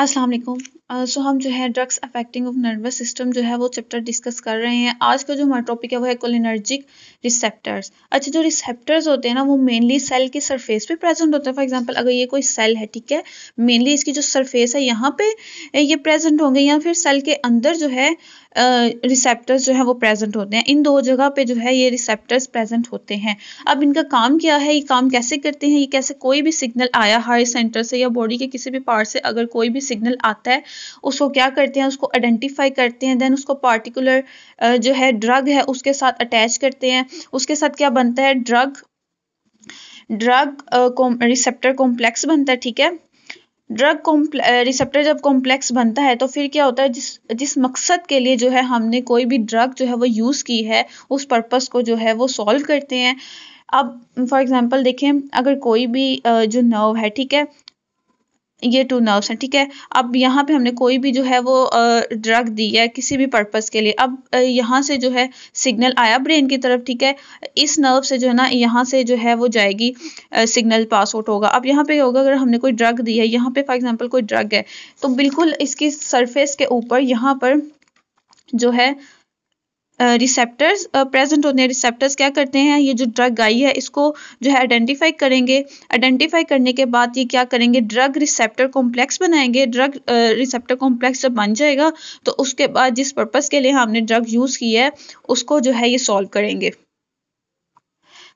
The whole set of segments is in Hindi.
अस्सलाम सो हम जो है drugs affecting of nervous system जो है वो चैप्टर डिस्कस कर रहे हैं आज का जो हमारा टॉपिक है वो है कोलिनर्जिक रिसेप्टर्स अच्छा जो रिसेप्टर्स होते हैं ना वो मेनली सेल की सरफेस पे प्रेजेंट होते हैं फॉर एग्जांपल अगर ये कोई सेल है ठीक है मेनली इसकी जो सरफेस है यहाँ पे ये प्रेजेंट होंगे या फिर सेल के अंदर जो है रिसेप्टर्स uh, जो है वो प्रेजेंट होते हैं इन दो जगह पे जो है ये रिसेप्टर्स प्रेजेंट होते हैं अब इनका काम क्या है ये काम कैसे करते हैं ये कैसे कोई भी सिग्नल आया हार्ट सेंटर से या बॉडी के किसी भी पार्ट से अगर कोई भी भी सिग्नल आता है उसको क्या करते हैं उसको आइडेंटिफाई करते हैं देन उसको पार्टिकुलर जो है ड्रग है उसके साथ अटैच करते हैं उसके साथ क्या बनता है ड्रग ड्रग रिसेप्टर कॉम्प्लेक्स बनता है ठीक है ड्रग रिसेप्टर जब कॉम्प्लेक्स बनता है तो फिर क्या होता है जिस जिस मकसद के लिए जो है हमने कोई भी ड्रग जो है वो यूज़ की है उस पर्पस को जो है वो सॉल्व करते हैं अब फॉर एग्जांपल देखें अगर कोई भी जो नर्व है ठीक है ये टू नर्व्स हैं ठीक है अब यहाँ पे हमने कोई भी जो है वो ड्रग दी है किसी भी पर्पस के लिए अब यहाँ से जो है सिग्नल आया ब्रेन की तरफ ठीक है इस नर्व से जो है ना यहाँ से जो है वो जाएगी सिग्नल पास आउट होगा अब यहाँ पे होगा अगर हमने कोई ड्रग दी है यहाँ पे फॉर एग्जांपल कोई ड्रग है तो बिल्कुल इसकी सरफेस के ऊपर यहाँ पर जो है रिसेप्टर्स प्रेजेंट होते हैं रिसेप्टर्स क्या करते हैं ये जो ड्रग आई है इसको जो है आइडेंटिफाई करेंगे आइडेंटिफाई करने के बाद ये क्या करेंगे ड्रग रिसेप्टर कॉम्प्लेक्स बनाएंगे ड्रग रिसेप्टर कॉम्प्लेक्स जब बन जाएगा तो उसके बाद जिस पर्पज़ के लिए हमने ड्रग यूज़ की है उसको जो है ये सॉल्व करेंगे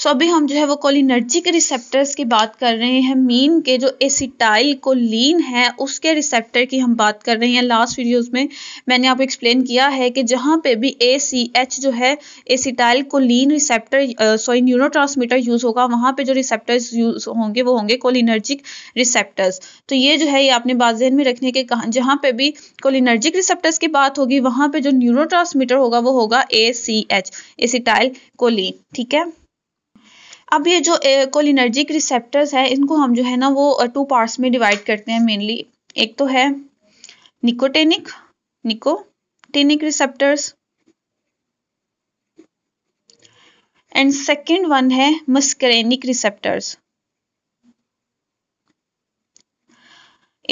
सो so, अभी हम जो है वो कोलिनर्जिक रिसेप्टर्स की बात कर रहे हैं मीन के जो एसिटाइल कोलिन है उसके रिसेप्टर की हम बात कर रहे हैं लास्ट वीडियोस में मैंने आपको एक्सप्लेन किया है कि जहाँ पे भी ए सी एच जो है acetyl choline receptor sorry neuro use होगा वहाँ पे जो रिसेप्टर्स यूज होंगे वो होंगे कोलिनर्जिक रिसेप्टर्स तो ये जो है ये आपने बात जहन में रखने के कहा जहाँ पे भी कोलिनर्जिक रिसेप्टर्स की बात होगी वहाँ पे जो न्यूरो होगा वो होगा A C H acetyl choline ठीक है अब ये जो कोलिनर्जिक रिसेप्टर्स है इनको हम जो है ना वो टू पार्ट्स में डिवाइड करते हैं मेनली एक तो है nicotinic nicotinic receptors and second one है मस्करेनिक रिसेप्टर्स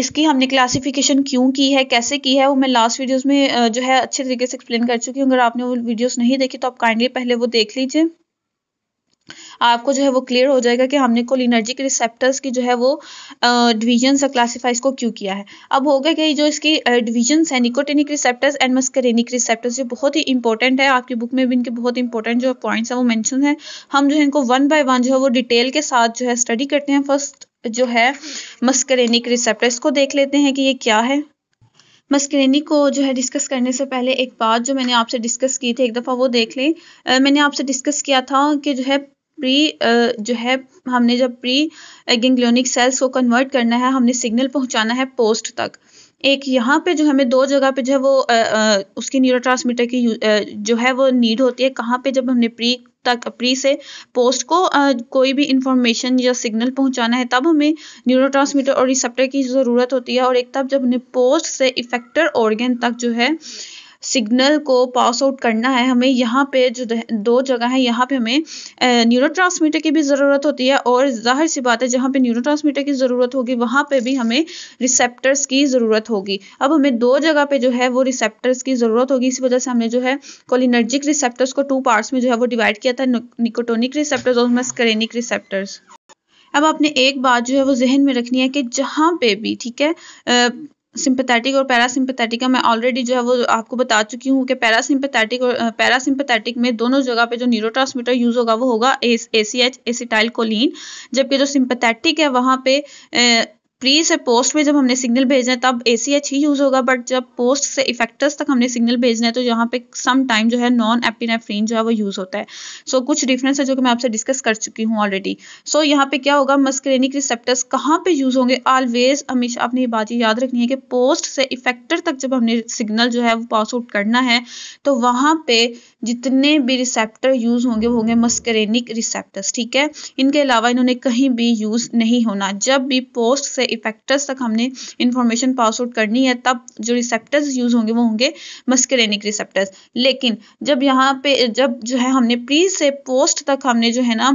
इसकी हमने क्लासिफिकेशन क्यों की है कैसे की है वो मैं लास्ट वीडियोस में जो है अच्छे तरीके से एक्सप्लेन कर चुकी हूँ अगर आपने वो वीडियोस नहीं देखी तो आप काइंडली पहले वो देख लीजिए आपको जो है वो क्लियर हो जाएगा कि हमने कोलिनर्जी के रिसेप्टर्स की जो है वो डिवीजन्स और क्लासीफाइज को क्यों किया है अब होगा कि जो इसकी डिवीजन्स है nicotinic receptors and muscarinic receptors ये बहुत ही इंपॉर्टेंट है आपकी बुक में भी इनके बहुत इंपॉर्टेंट जो पॉइंट्स हैं वो मैंशन है हम जो है इनको वन बाय वन जो है वो डिटेल के साथ जो है स्टडी करते हैं फर्स्ट जो है मस्करेनिक रिसेप्टर्स को देख लेते हैं कि ये क्या है मस्करेनिक को जो है डिस्कस करने से पहले एक बात जो मैंने आपसे डिस्कस की थी एक दफ़ा वो देख लें मैंने आपसे डिस्कस किया था कि जो है प्री जो है हमने जब प्री एगिंग्लियोनिक सेल्स को कन्वर्ट करना है हमने सिग्नल पहुंचाना है पोस्ट तक एक यहाँ पे जो हमें दो जगह पे जो है वो आ, आ, उसकी न्यूरो की आ, जो है वो नीड होती है कहाँ पे जब हमने प्री तक प्री से पोस्ट को आ, कोई भी इंफॉर्मेशन या सिग्नल पहुंचाना है तब हमें न्यूरो और रिसेप्टर की ज़रूरत होती है और एक तब जब हमने पोस्ट से इफेक्टर ऑर्गेन तक जो है सिग्नल को पास आउट करना है हमें यहाँ पे जो दो जगह है यहाँ पे हमें न्यूरो की भी ज़रूरत होती है और जाहिर सी बात है जहाँ पे न्यूरो की ज़रूरत होगी वहाँ पे भी हमें रिसेप्टर्स की ज़रूरत होगी अब हमें दो जगह पे जो है वो रिसेप्टर्स की ज़रूरत होगी इसी वजह से हमने जो है कोलिनर्जिक रिसेप्टर्स को टू पार्ट्स में जो है वो डिवाइड किया था निकोटोनिक रिसेप्टर्स और मस्करेनिक रिसेप्टर्स अब आपने एक बात जो है वो जहन में रखनी है कि जहाँ पे भी ठीक है सिंपथेटिक और पैरासिम्पथेटिक का मैं ऑलरेडी जो है वो आपको बता चुकी हूँ कि पैरासिम्पथेटिक और पैरासिम्पथेटिक में दोनों जगह पे जो न्यूरो यूज होगा वो होगा A C H acetyl choline जबकि जो सिंपथेटिक है वहाँ पे ए, प्री से पोस्ट में जब हमने सिग्नल भेजना है तब ए ही यूज़ होगा बट जब पोस्ट से इफेक्टर्स तक हमने सिग्नल भेजना है तो यहाँ पे सम टाइम जो है नॉन एपिनेफ्रीन जो है वो यूज़ होता है सो so, कुछ डिफरेंस है जो कि मैं आपसे डिस्कस कर चुकी हूँ ऑलरेडी सो यहाँ पे क्या होगा मस्क्रेनिक रिसेप्टर्स कहाँ पे यूज़ होंगे ऑलवेज हमेशा आपने ये बात याद रखनी है कि पोस्ट से इफेक्टर तक जब हमने सिग्नल जो है वो पास आउट करना है तो वहाँ पे जितने भी रिसेप्टर यूज़ होंगे वो होंगे मस्करेनिक रिसेप्टर्स ठीक है इनके अलावा इन्होंने कहीं भी यूज़ नहीं होना जब भी पोस्ट से इफेक्टर्स तक हमने इन्फॉर्मेशन पास आउट करनी है तब जो रिसेप्टर्स यूज होंगे वो होंगे मस्करेनिक रिसेप्टर्स लेकिन जब यहाँ पे जब जो है हमने प्री से पोस्ट तक हमने जो है ना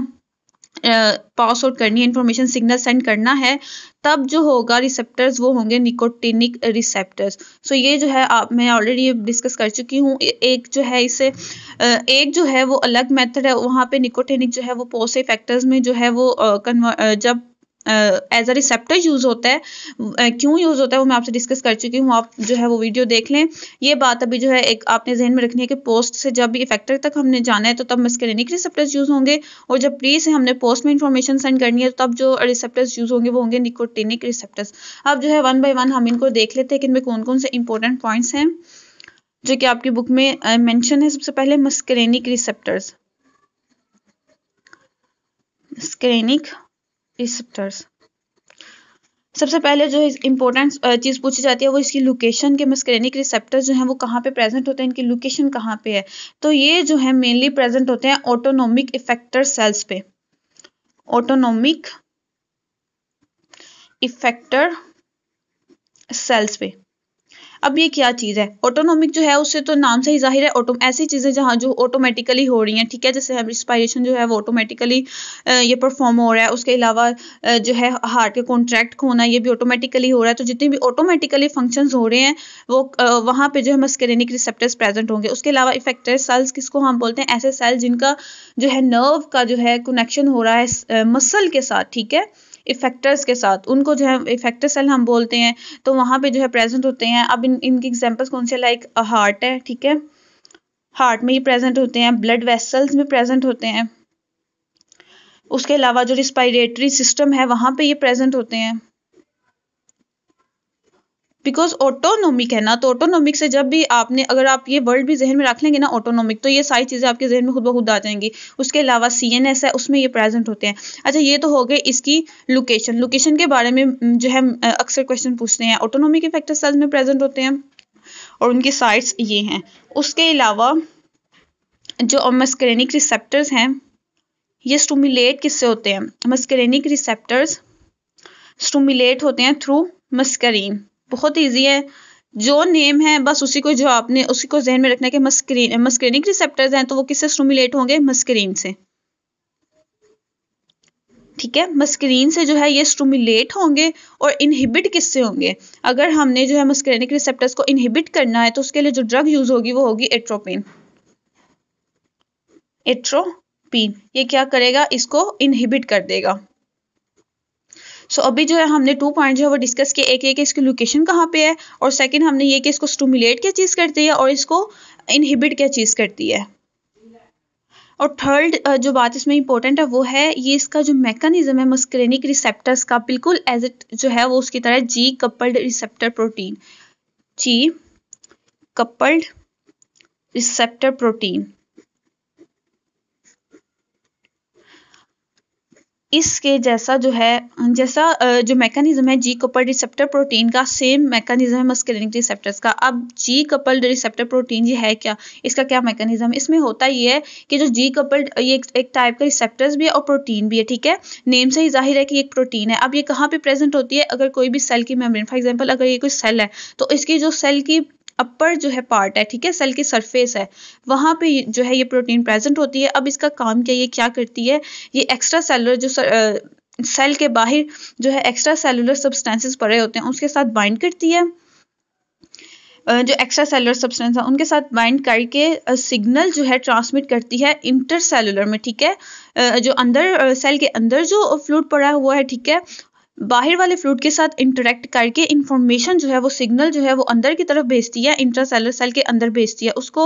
पास आउट करनी है इन्फॉर्मेशन सिग्नल सेंड करना है तब जो होगा रिसेप्टर्स वो होंगे निकोटिनिक रिसेप्टर्स सो ये जो है आप मैं ऑलरेडी डिस्कस कर चुकी हूँ एक जो है इसे एक जो है वो अलग मेथड है वहाँ पे निकोटिनिक जो है वो पोस्ट फैक्टर्स में जो है वो कन्वर्ट जब एज अ रिसेप्टर यूज़ होता है क्यों यूज़ होता है वो मैं आपसे डिस्कस कर चुकी हूँ आप जो है वो वीडियो देख लें ये बात अभी जो है एक आपने जहन में रखनी है कि पोस्ट से जब भी इफेक्टर तक हमने जाना है तो तब मस्करिनिक रिसेप्टर्स यूज़ होंगे और जब प्री से हमने पोस्ट में इन्फॉर्मेशन सेंड करनी है तो तब जो रिसेप्टर्स यूज़ होंगे वो होंगे निकोटिनिक रिसेप्टर्स अब जो है वन बाई वन हम इनको देख लेते हैं कि इनमें कौन कौन से इंपॉर्टेंट पॉइंट्स हैं जो कि आपकी बुक में मैंशन है सबसे पहले मस्करेनिक रिसेप्टर्स स्क्रेनिक रिसेप्टर्स सबसे पहले जो इम्पोर्टेंट चीज़ पूछी जाती है वो इसकी लोकेशन के मस्करेनिक रिसेप्टर जो हैं वो कहाँ पे प्रेजेंट होते हैं इनकी लोकेशन कहाँ पे है तो ये जो है मेनली प्रेजेंट होते हैं ऑटोनोमिक इफेक्टर सेल्स पे ऑटोनोमिक इफेक्टर सेल्स पे अब ये क्या चीज़ है ऑटोनॉमिक जो है उससे तो नाम से ही जाहिर है ऑटो ऐसी चीज़ें जहाँ जो ऑटोमेटिकली हो रही हैं ठीक है जैसे रिस्पायरेशन जो है वो ऑटोमेटिकली ये परफॉर्म हो रहा है उसके अलावा जो है हार्ट के कॉन्ट्रैक्ट होना ये भी ऑटोमेटिकली हो रहा है तो जितने भी ऑटोमेटिकली फंक्शन हो रहे हैं वो वहाँ पर जो है मस्करेनिक रिसेप्टर्स प्रेजेंट होंगे उसके अलावा इफेक्टर सेल्स किसको हम बोलते हैं ऐसे सेल जिनका जो है नर्व का जो है कनेक्शन हो रहा है मसल के साथ ठीक है इफेक्टर्स के साथ उनको जो है इफेक्टर सेल हम बोलते हैं तो वहां पे जो है प्रेजेंट होते हैं अब इन इनके एग्जाम्पल्स कौन से लाइक हार्ट है ठीक है हार्ट में ये प्रेजेंट होते हैं ब्लड वेसल्स में प्रेजेंट होते हैं उसके अलावा जो रिस्पायरेटरी सिस्टम है वहां पे ये प्रेजेंट होते हैं बिकॉज ऑटोनॉमिक है ना तो ऑटोनॉमिक से जब भी आपने अगर आप ये वर्ड भी जहन में रख लेंगे ना ऑटोनॉमिक तो ये सारी चीज़ें आपके जहन में खुद ब खुद आ जाएंगी उसके अलावा सी एन एस है उसमें ये प्रेजेंट होते हैं अच्छा ये तो हो गए इसकी लोकेशन लोकेशन के बारे में जो है अक्सर क्वेश्चन पूछते हैं ऑटोनॉमिक इफेक्टिव सेल्स में प्रेजेंट होते हैं और उनकी साइट्स ये हैं उसके अलावा जो मस्करेनिक रिसेप्टर्स हैं ये स्टूमिलेट किससे होते हैं मस्करेनिक रिसेप्टर्स स्टूमुलेट होते हैं थ्रू मस्करीन बहुत ईजी है जो नेम है बस उसी को जो आपने उसी को जहन में रखना है कि मस्क्रीन मस्क्रीनिक रिसेप्टर्स हैं तो वो किससे स्टूमुलेट होंगे मस्क्रीन से ठीक है मस्क्रीन से जो है ये स्टूमुलेट होंगे और इनहिबिट किससे होंगे अगर हमने जो है मस्क्रेनिक रिसेप्टर्स को इनहिबिट करना है तो उसके लिए जो ड्रग यूज होगी वो होगी एट्रोपिन एट्रोपिन ये क्या करेगा इसको इनहिबिट कर देगा सो so, अभी जो है हमने टू पॉइंट जो है वो डिस्कस किए एक एक इसकी लोकेशन कहाँ पे है और सेकंड हमने ये कि इसको स्टूमुलेट क्या चीज़ करती है और इसको इनहिबिट क्या चीज़ करती है और थर्ड जो बात इसमें इंपॉर्टेंट है वो है ये इसका जो मैकेनिज्म है मस्क्रेनिक रिसेप्टर्स का बिल्कुल एज इट जो है वो उसकी तरह G coupled receptor protein G coupled receptor protein इसके जैसा जो है जैसा जो मैकेनिज्म है जी कपल रिसेप्टर प्रोटीन का सेम मैकेनिज्म है मस्कुलिनिक रिसेप्टर्स का अब जी कपल रिसेप्टर प्रोटीन ये है क्या इसका क्या मैकेनिज्म इसमें होता ये है कि जो जी कपल ये एक टाइप का रिसेप्टर्स भी है और प्रोटीन भी है ठीक है नेम से ही जाहिर है कि एक प्रोटीन है अब ये कहाँ पर प्रेजेंट होती है अगर कोई भी सेल की मेम्ब्रेन फॉर एग्जाम्पल अगर ये कोई सेल है तो इसकी जो सेल की अपर जो है पार्ट है ठीक है सेल की सरफेस है वहां पे जो है ये प्रोटीन प्रेजेंट होती है अब इसका काम क्या ये क्या करती है ये एक्स्ट्रा सेलर जो सर, आ, सेल के बाहर जो है एक्स्ट्रा सेलुलर सब्सटेंसेस पड़े होते हैं उसके साथ बाइंड करती है जो एक्स्ट्रा सेलुलर सब्सटेंस है उनके साथ बाइंड करके सिग्नल जो है ट्रांसमिट करती है इंटर सेलुलर में ठीक है जो अंदर सेल के अंदर जो फ्लूड पड़ा हुआ है ठीक है बाहर वाले फ्लूड के साथ इंटरेक्ट करके इंफॉर्मेशन जो है वो सिग्नल जो है वो अंदर की तरफ भेजती है इंट्रासेलर सेल के अंदर भेजती है उसको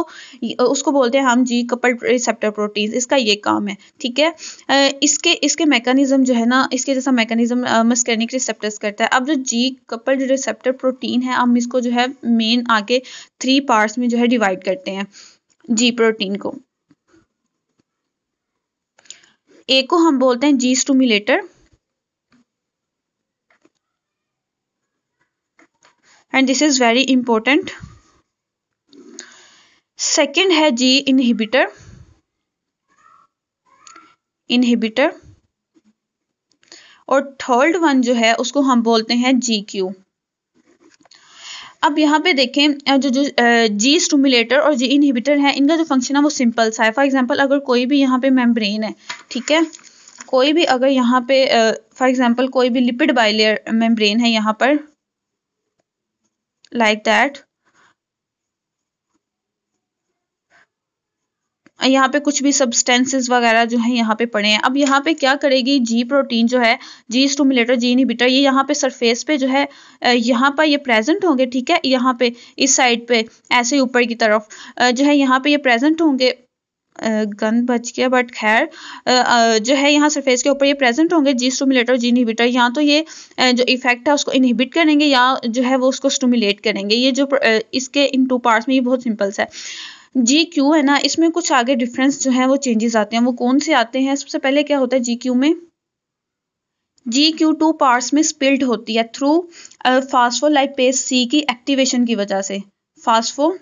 उसको बोलते हैं हम जी कपल रिसेप्टर प्रोटीन इसका ये काम है ठीक है इसके इसके मैकेनिज्म जो है ना इसके जैसा मैकेनिज्म मस्कैनिक रिसेप्टर्स करता है अब जो जी कपल रिसेप्टर प्रोटीन है हम इसको जो है मेन आगे थ्री पार्ट्स में जो है डिवाइड करते हैं जी प्रोटीन को ए को हम बोलते हैं G stimulator and this is very important second है जी इनहिबिटर इनहिबिटर और थर्ड वन जो है उसको हम बोलते हैं जी क्यू अब यहाँ पे देखें जो जो जी स्टूमुलेटर और जी इनहिबिटर है इनका जो फंक्शन है वो सिंपल सा है फॉर एग्जांपल अगर कोई भी यहाँ पे मेम्ब्रेन है ठीक है कोई भी अगर यहाँ पे फॉर एग्जांपल कोई भी लिपिड बाइलेयर मेम्ब्रेन है यहाँ पर like that यहाँ पे कुछ भी सब्सटेंसेस वगैरह जो है यहाँ पे पड़े हैं अब यहाँ पे क्या करेगी जी प्रोटीन जो है जी स्टूमुलेटर जी इनिबिटर ये यहाँ पे सरफेस पे जो है यहाँ पर ये प्रेजेंट होंगे ठीक है यहाँ पे इस साइड पे ऐसे ऊपर की तरफ जो है यहाँ पे ये प्रेजेंट होंगे गंद बच गया बट खैर जो है यहाँ सरफेस के ऊपर ये प्रेजेंट होंगे जी स्टूमुलेटर जी इनहिबिटर यहाँ तो ये जो इफेक्ट है उसको इनहिबिट करेंगे या जो है वो उसको स्टूमुलेट करेंगे ये जो इसके इन टू पार्ट में ये बहुत सिंपल सा है जी क्यू है ना इसमें कुछ आगे डिफरेंस जो है वो चेंजेस आते हैं वो कौन से आते हैं सबसे पहले क्या होता है जी क्यू में जी क्यू टू पार्ट्स में स्पिल्ड होती है थ्रू फास्फो लाइपेस सी की एक्टिवेशन की वजह से फास्फो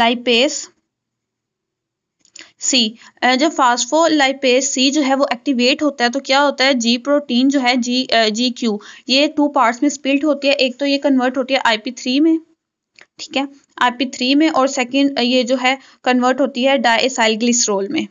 लाइपेस सी जब फास्फोलाइपेज सी जो है वो एक्टिवेट होता है तो क्या होता है जी प्रोटीन जो है जी जी क्यू ये टू पार्ट्स में स्प्लिट होती है एक तो ये कन्वर्ट होती है आईपी थ्री में ठीक है आईपी थ्री में और सेकेंड ये जो है कन्वर्ट होती है डाइसाइल ग्लिसरोल में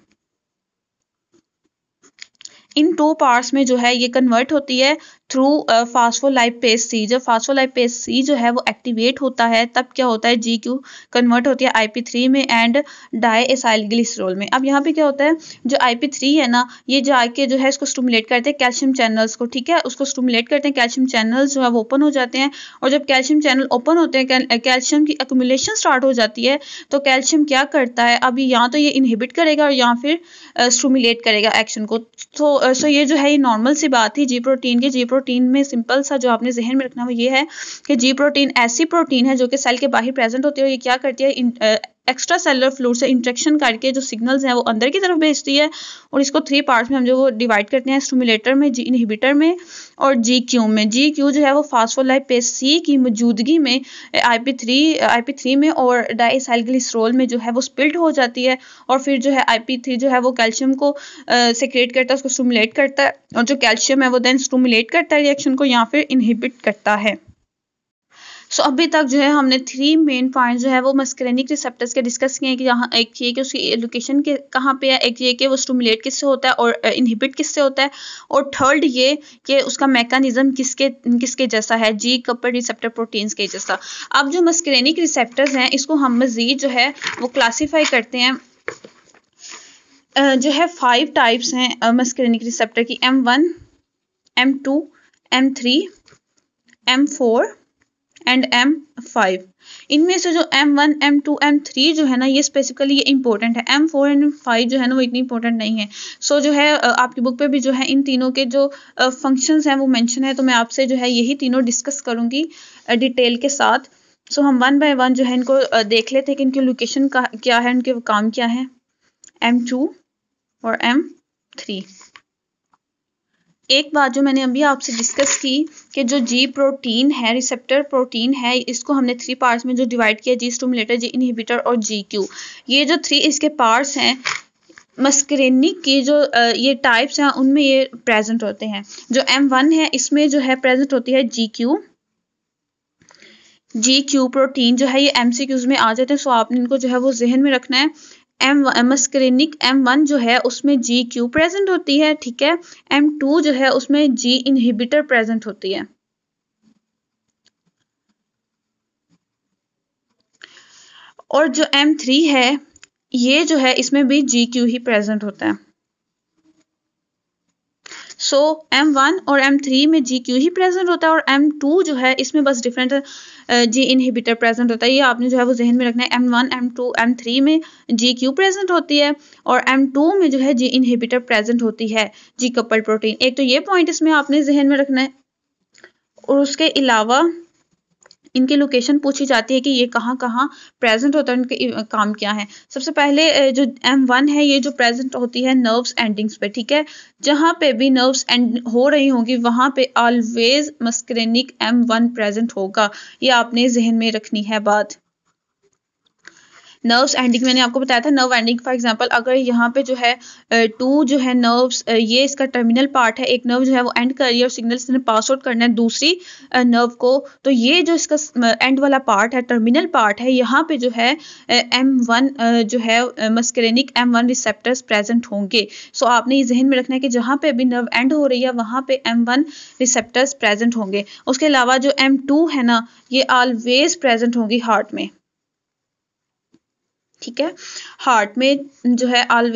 इन टू पार्ट्स में जो है ये कन्वर्ट होती है थ्रू फास्फोलाइपेस सी जब फास्फोलाइपेस सी जो है वो एक्टिवेट होता है तब क्या होता है जी क्यू कन्वर्ट होती है आईपी थ्री में एंड डाई एसाइल ग्लिसरोल में अब यहाँ पे क्या होता है जो आईपी थ्री है ना ये जाके जो है इसको स्टूमुलेट करते हैं कैल्शियम चैनल्स को ठीक है उसको स्टूमुलेट करते हैं कैल्शियम चैनल जो है वो ओपन हो जाते हैं और जब कैल्शियम चैनल ओपन होते हैं कैल्शियम की अकुमुलेशन स्टार्ट हो जाती है तो कैल्शियम क्या करता है अभी यहाँ तो ये इनहिबिट करेगा और यहाँ फिर स्टूमुलेट uh, करेगा एक्शन को तो सो uh, ये जो है ये नॉर्मल सी बात ही जी प्रोटीन के जी प्रोटीन प्रोटीन में सिंपल सा जो आपने जहन में रखना वो ये है कि जी प्रोटीन ऐसी प्रोटीन है जो कि सेल के बाहर प्रेजेंट होती है और ये क्या करती है एक्स्ट्रा सेलर फ्लूड से इंट्रेक्शन करके जो सिग्नल्स हैं वो अंदर की तरफ भेजती है और इसको थ्री पार्ट्स में हम जो डिवाइड करते हैं स्टूमुलेटर में जी इनहिबिटर में और जी क्यू में जी क्यू जो है वो फास्फोलाइप सी की मौजूदगी में I P three I P three में और डाईसाइलग्लिसरोल में जो है वो स्पिल्ट हो जाती है और फिर जो है आई पी थ्री जो है वो कैल्शियम को सेक्रिएट uh, करता है उसको स्टूमुलेट करता है और जो कैल्शियम है वो देन स्टूमुलेट करता है रिएक्शन को या फिर इनहिबिट करता है सो so, अभी तक जो है हमने थ्री मेन पॉइंट जो है वो मस्क्रेनिक रिसेप्टर्स के डिस्कस किए हैं कि यहाँ एक ये कि उसकी लोकेशन के कहाँ पे है एक ये कि वो स्टूमुलेट किससे होता है और इनहिबिट किससे होता है और थर्ड ये कि उसका मैकानिज्म किसके किसके जैसा है जी कपर रिसेप्टर प्रोटीन्स के जैसा अब जो मस्क्रेनिक रिसेप्टर्स हैं इसको हम मज़ीद जो है वो क्लासीफाई करते हैं जो है फाइव टाइप्स हैं मस्क्रेनिक रिसेप्टर की M one M two M three M four and M five इनमें से जो M one M two M three जो है ना ये स्पेसिफिकली ये इंपॉर्टेंट है एम फोर एंड फाइव जो है ना वो इतनी इंपॉर्टेंट नहीं है सो so, जो है आपकी बुक पे भी जो है इन तीनों के जो फंक्शन हैं वो मैंशन है तो मैं आपसे जो है यही तीनों डिस्कस करूँगी डिटेल के साथ सो so, हम वन बाय वन जो है इनको देख लेते हैं कि इनकी लोकेशन क्या है उनके काम क्या है एम टू और एम थ्री एक बात जो मैंने अभी आपसे डिस्कस की कि जो जी प्रोटीन है रिसेप्टर प्रोटीन है इसको हमने थ्री पार्ट्स में जो डिवाइड किया जी स्टूमुलेटर जी इनहिबिटर और जी क्यू ये जो थ्री इसके पार्ट्स हैं मस्करेनिक की जो ये टाइप्स हैं उनमें ये प्रेजेंट होते हैं जो एम वन है इसमें जो है प्रेजेंट होती है G Q G Q protein जो है ये एम सी क्यूज में आ जाते हैं सो आपने इनको जो है वो जहन में रखना है एम एमस्क्रीनिक एम वन जो है उसमें जी क्यू प्रेजेंट होती है ठीक है एम टू जो है उसमें जी इनहिबिटर प्रेजेंट होती है और जो एम थ्री है ये जो है इसमें भी जी क्यू ही प्रेजेंट होता है सो एम वन और एम थ्री में जी क्यू ही प्रेजेंट होता है और एम टू जो है इसमें बस डिफरेंट जी इनहिबिटर प्रेजेंट होता है ये आपने जो है वो जहन में रखना है M one M two M three में जी क्यू प्रेजेंट होती है और एम टू में जो है जी इनहिबिटर प्रेजेंट होती है जी कपल प्रोटीन एक तो ये पॉइंट इसमें आपने जहन में रखना है और उसके अलावा इनकी लोकेशन पूछी जाती है कि ये कहाँ कहाँ प्रेजेंट होता है इनके काम क्या है सबसे पहले जो एम वन है ये जो प्रेजेंट होती है नर्व्स एंडिंग्स पे ठीक है जहाँ पे भी नर्व्स एंड हो रही होंगी वहाँ पे always muscarinic M one present होगा ये आपने जहन में रखनी है बात नर्व्स एंडिंग मैंने आपको बताया था नर्व एंडिंग फॉर एग्जाम्पल अगर यहाँ पे जो है टू जो है नर्व्स ये इसका टर्मिनल पार्ट है एक नर्व जो है वो एंड कर रही है और सिग्नल इसने पास आउट करना है दूसरी नर्व को तो ये जो इसका एंड वाला पार्ट है टर्मिनल पार्ट है यहाँ पे जो है एम वन जो है muscarinic M one receptors present होंगे सो आपने ये जहन में रखना है कि जहाँ पे अभी नर्व एंड हो रही है वहाँ पे एम वन रिसेप्टर्स प्रेजेंट होंगे उसके अलावा जो एम टू है ना ये ऑलवेज प्रेजेंट होंगी हार्ट में ठीक है हार्ट में जो है ऑलवेज